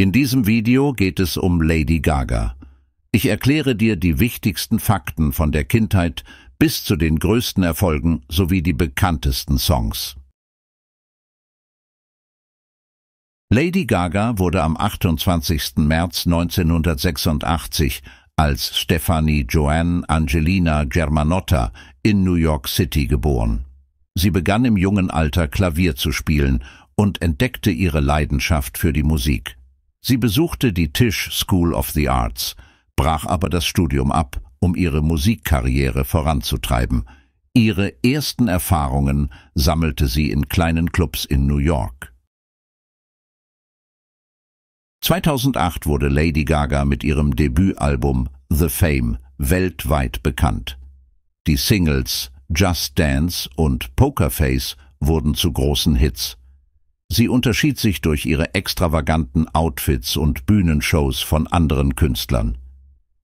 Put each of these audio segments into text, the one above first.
In diesem Video geht es um Lady Gaga. Ich erkläre dir die wichtigsten Fakten von der Kindheit bis zu den größten Erfolgen sowie die bekanntesten Songs. Lady Gaga wurde am 28. März 1986 als Stephanie Joanne Angelina Germanotta in New York City geboren. Sie begann im jungen Alter Klavier zu spielen und entdeckte ihre Leidenschaft für die Musik. Sie besuchte die Tisch School of the Arts, brach aber das Studium ab, um ihre Musikkarriere voranzutreiben. Ihre ersten Erfahrungen sammelte sie in kleinen Clubs in New York. 2008 wurde Lady Gaga mit ihrem Debütalbum The Fame weltweit bekannt. Die Singles Just Dance und Pokerface wurden zu großen Hits. Sie unterschied sich durch ihre extravaganten Outfits und Bühnenshows von anderen Künstlern.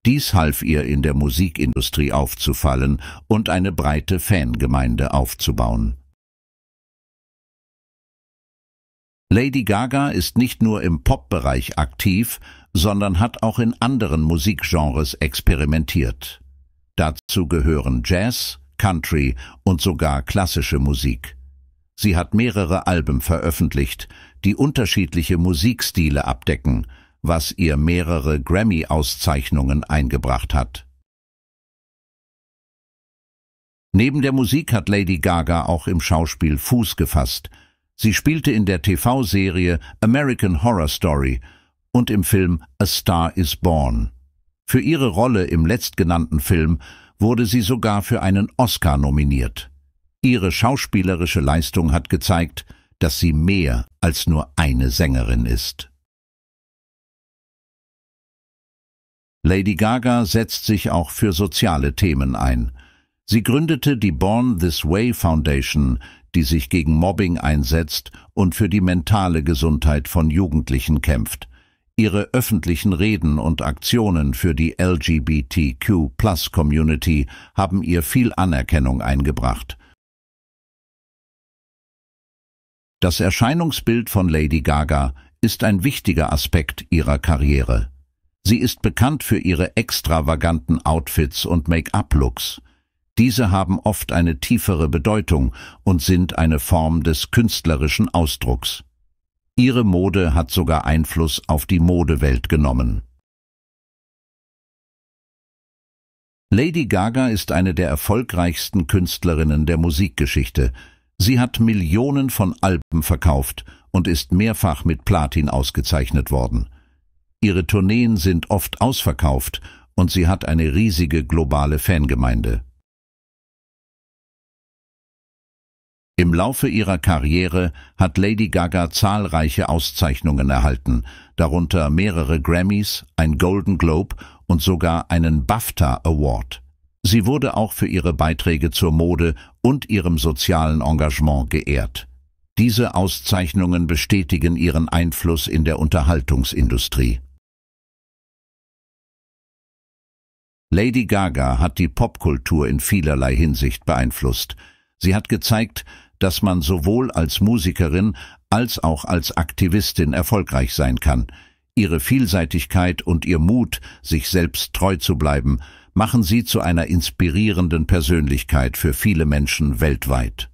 Dies half ihr in der Musikindustrie aufzufallen und eine breite Fangemeinde aufzubauen. Lady Gaga ist nicht nur im Pop-Bereich aktiv, sondern hat auch in anderen Musikgenres experimentiert. Dazu gehören Jazz, Country und sogar klassische Musik. Sie hat mehrere Alben veröffentlicht, die unterschiedliche Musikstile abdecken, was ihr mehrere Grammy-Auszeichnungen eingebracht hat. Neben der Musik hat Lady Gaga auch im Schauspiel Fuß gefasst. Sie spielte in der TV-Serie American Horror Story und im Film A Star is Born. Für ihre Rolle im letztgenannten Film wurde sie sogar für einen Oscar nominiert. Ihre schauspielerische Leistung hat gezeigt, dass sie mehr als nur eine Sängerin ist. Lady Gaga setzt sich auch für soziale Themen ein. Sie gründete die Born This Way Foundation, die sich gegen Mobbing einsetzt und für die mentale Gesundheit von Jugendlichen kämpft. Ihre öffentlichen Reden und Aktionen für die LGBTQ-Plus-Community haben ihr viel Anerkennung eingebracht. Das Erscheinungsbild von Lady Gaga ist ein wichtiger Aspekt ihrer Karriere. Sie ist bekannt für ihre extravaganten Outfits und Make-up-Looks. Diese haben oft eine tiefere Bedeutung und sind eine Form des künstlerischen Ausdrucks. Ihre Mode hat sogar Einfluss auf die Modewelt genommen. Lady Gaga ist eine der erfolgreichsten Künstlerinnen der Musikgeschichte, Sie hat Millionen von Alben verkauft und ist mehrfach mit Platin ausgezeichnet worden. Ihre Tourneen sind oft ausverkauft und sie hat eine riesige globale Fangemeinde. Im Laufe ihrer Karriere hat Lady Gaga zahlreiche Auszeichnungen erhalten, darunter mehrere Grammys, ein Golden Globe und sogar einen BAFTA Award. Sie wurde auch für ihre Beiträge zur Mode und ihrem sozialen Engagement geehrt. Diese Auszeichnungen bestätigen ihren Einfluss in der Unterhaltungsindustrie. Lady Gaga hat die Popkultur in vielerlei Hinsicht beeinflusst. Sie hat gezeigt, dass man sowohl als Musikerin als auch als Aktivistin erfolgreich sein kann. Ihre Vielseitigkeit und ihr Mut, sich selbst treu zu bleiben, machen sie zu einer inspirierenden Persönlichkeit für viele Menschen weltweit.